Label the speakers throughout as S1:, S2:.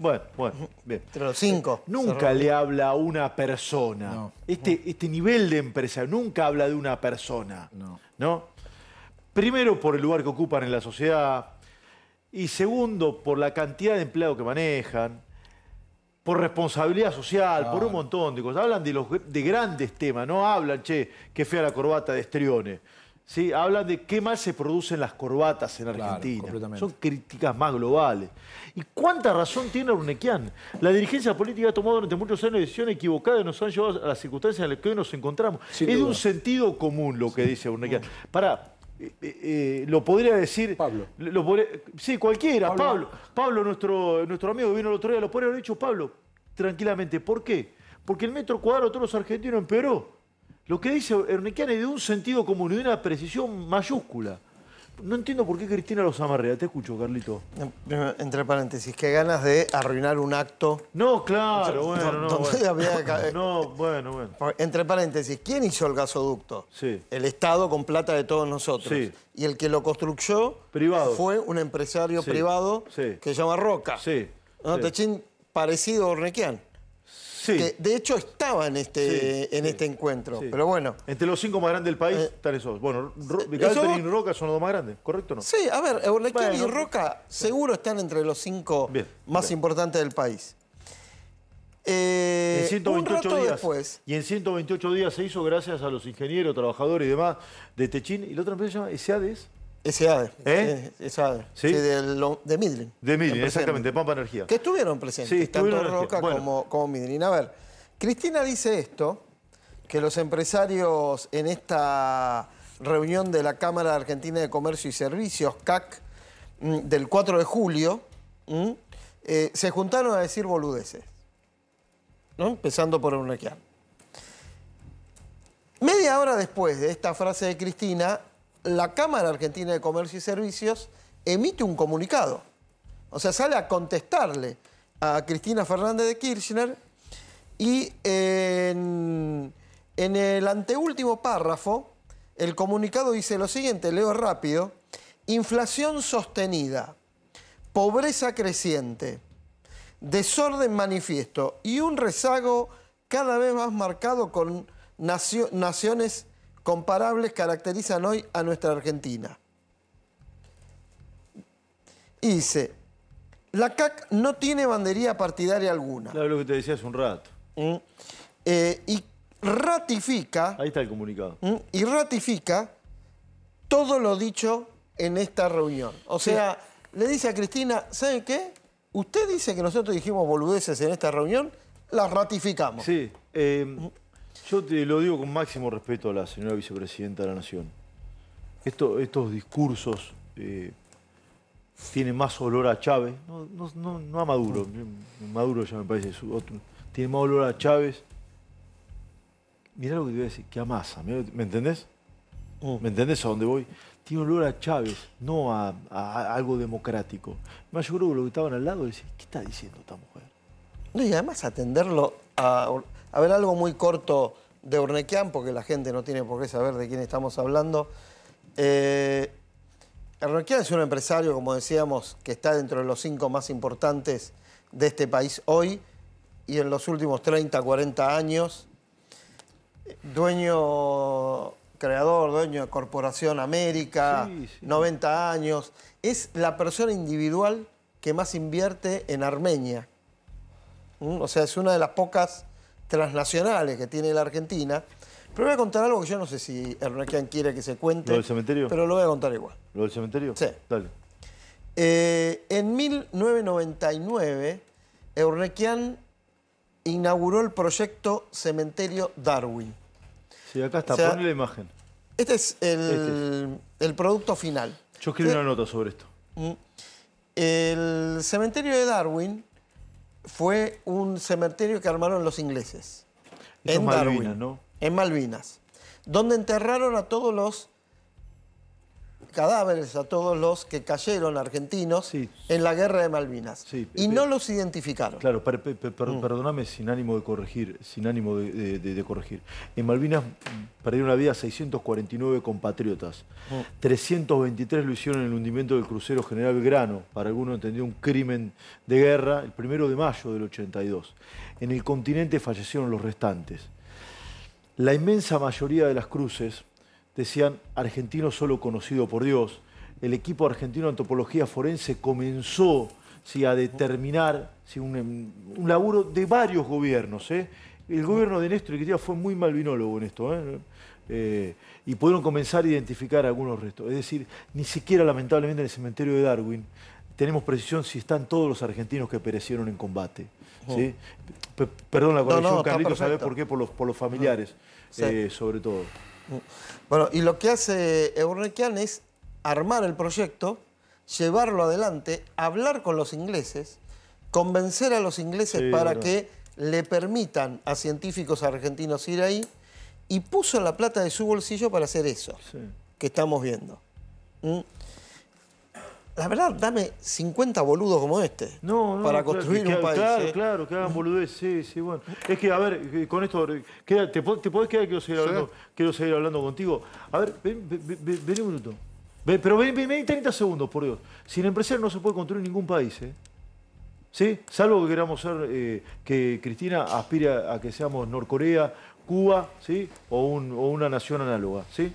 S1: Bueno, bueno, bien. Entre los cinco. Eh, nunca le habla a una persona. Este, este nivel de empresa nunca habla de una persona. No. Primero, por el lugar que ocupan en la sociedad. Y segundo, por la cantidad de empleados que manejan. Por responsabilidad social, por un montón de cosas. Hablan de, los, de grandes temas, no hablan, che, que fea la corbata de Estriones. ¿sí? de qué mal se producen las corbatas en Argentina. Son críticas más globales. ¿Y cuánta razón tiene Urnequian? La dirigencia política ha tomado durante muchos años decisiones equivocadas y nos han llevado a las circunstancias en las que hoy nos encontramos. es de un sentido común lo que dice Urnequian. Para, eh, eh, eh, lo podría decir. Pablo. sí, cualquiera, Pablo. Pablo, nuestro, nuestro, amigo vino el otro día, lo puede haber dicho Pablo tranquilamente. ¿Por qué? Porque el metro cuadrado de todos los argentinos empeoró. Lo que dice Ernequian es de un sentido común y de una precisión mayúscula. No entiendo por qué Cristina los amarrea. Te escucho, Carlito. Eh, entre paréntesis, qué ganas de arruinar un acto. No, claro, bueno, no, había bueno. Eh,
S2: no, bueno, bueno. Entre paréntesis, ¿quién hizo el gasoducto? Sí. El Estado con plata de todos nosotros. Sí. Y el que lo construyó privado. fue un empresario privado que se llama Roca. Sí. ¿No? Techín, parecido a Ornequian sí. de hecho estaba en este, en este encuentro. Pero
S1: bueno. Entre los cinco más grandes del país están eh, esos. Bueno, y Roca son los dos más grandes, ¿correcto o no? Sí, a ver,
S2: Eurlequian eh, y Roca seguro están entre los cinco más importantes del país. Eh, en 128 días. Después.
S1: Y en 128 días se hizo gracias a los ingenieros, trabajadores y demás de Techín. ¿Y la otra empresa se llama? ¿Eseades? Ese ADE. ¿Eh? Ese ADE. de, lo, de Midlin, exactamente, de Pampa Energía. Que estuvieron
S2: presentes, tanto Roca como, como A ver, Cristina dice esto, que los empresarios en esta reunión de la Cámara Argentina de Comercio y Servicios, CAC, mm, del 4 de julio, mm, eh, se juntaron a decir boludeces. ¿no? Empezando por un Media hora después de esta frase de Cristina, la Cámara Argentina de Comercio y Servicios emite un comunicado. O sea, sale a contestarle a Cristina Fernández de Kirchner y en, el anteúltimo párrafo, el comunicado dice lo siguiente, leo rápido, inflación sostenida, pobreza creciente, desorden manifiesto y un rezago cada vez más marcado con naciones comparables caracterizan hoy a nuestra Argentina. Y dice, la CAC no tiene bandería partidaria alguna.
S1: Claro, lo que te decía hace un rato.
S2: Mm. Eh, y ratifica...
S1: Ahí está el comunicado.
S2: Mm, y ratifica todo lo dicho en esta reunión. O sea, le dice a Cristina, ¿sabe qué? Usted dice que nosotros dijimos boludeces en esta reunión, las ratificamos.
S1: Sí. Eh... Mm. Yo te lo digo con máximo respeto a la señora vicepresidenta de la Nación. estos discursos eh, tienen más olor a Chávez, no, a Maduro, Maduro ya me parece su otro. tiene más olor a Chávez. Mirá lo que te voy a decir, que a ¿me entendés? Oh. ¿Me entendés a dónde voy? Tiene olor a Chávez, no a, algo democrático. Más yo creo que lo que estaban al lado decía, ¿qué está diciendo
S2: esta mujer? No, y además atenderlo a a ver, algo muy corto de Urnequian, porque la gente no tiene por qué saber de quién estamos hablando. Eh, es un empresario, como decíamos, que está dentro de los cinco más importantes de este país hoy y en los últimos 30, 40 años. Dueño, creador, dueño de Corporación América, 90 años. Es la persona individual que más invierte en Armenia. Mm, o sea, es una de las pocas transnacionales que tiene la Argentina. Pero voy a contar algo que yo no sé si ...Eurnequian quiere que se cuente. ¿Lo del cementerio? Pero lo voy a contar igual. ¿Lo del cementerio? Sí. Dale. Eh, en 1999, Eurnequian inauguró el proyecto Cementerio Darwin.
S1: Sí, acá está, la imagen.
S2: Este es el, este el producto final.
S1: Yo escribí una nota sobre esto.
S2: Mm. El cementerio de Darwin fue un cementerio que armaron los ingleses.
S1: en Malvinas, ¿no?
S2: En Malvinas. Donde enterraron a todos los cadáveres a todos los que cayeron argentinos en la guerra de Malvinas.
S1: y no los identificaron. Claro, mm. perdóname sin ánimo de corregir, sin ánimo de, corregir. En Malvinas perdieron la vida 649 compatriotas. 323 mm. lo hicieron en el hundimiento del crucero General Grano. para algunos entendió un crimen de guerra, el primero de mayo del 82. En el continente fallecieron los restantes. La inmensa mayoría de las cruces decían, argentino solo conocido por Dios. El equipo argentino de antropología forense comenzó a determinar em, un, laburo de varios gobiernos. ¿eh? El gobierno de Néstor Iquitía fue muy malvinólogo en esto. ¿eh? Eh, y pudieron comenzar a identificar algunos restos. Es decir, ni siquiera lamentablemente en el cementerio de Darwin tenemos precisión si están todos los argentinos que perecieron en combate. Oh. ¿sí? Perdón la corrección, Carlitos, por qué? Por los, por los familiares, sobre todo.
S2: Bueno, y lo que hace Eurnequian es armar el proyecto, llevarlo adelante, hablar con los ingleses, convencer a los ingleses para que le permitan a científicos argentinos ir ahí y puso la plata de su bolsillo para hacer eso que estamos viendo. ¿Mm? la verdad, dame 50 boludos como este.
S1: No, para construir un país. Claro, ¿eh? claro, que hagan boludez, sí, sí, bueno. Es que, a ver, eh, con esto, eh, te, podés quedar? Quiero seguir, hablando, contigo. A ver, ven, un minuto. pero ven, ven, 30 segundos, por Dios. Sin empresario no se puede construir ningún país, ¿eh? ¿Sí? Salvo que queramos ser, que Cristina aspire a que seamos Norcorea, Cuba, ¿sí? o una nación análoga, ¿sí?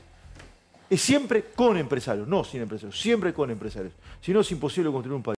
S1: Es siempre con empresarios, no sin empresarios, siempre con empresarios. Si no, es imposible construir un país.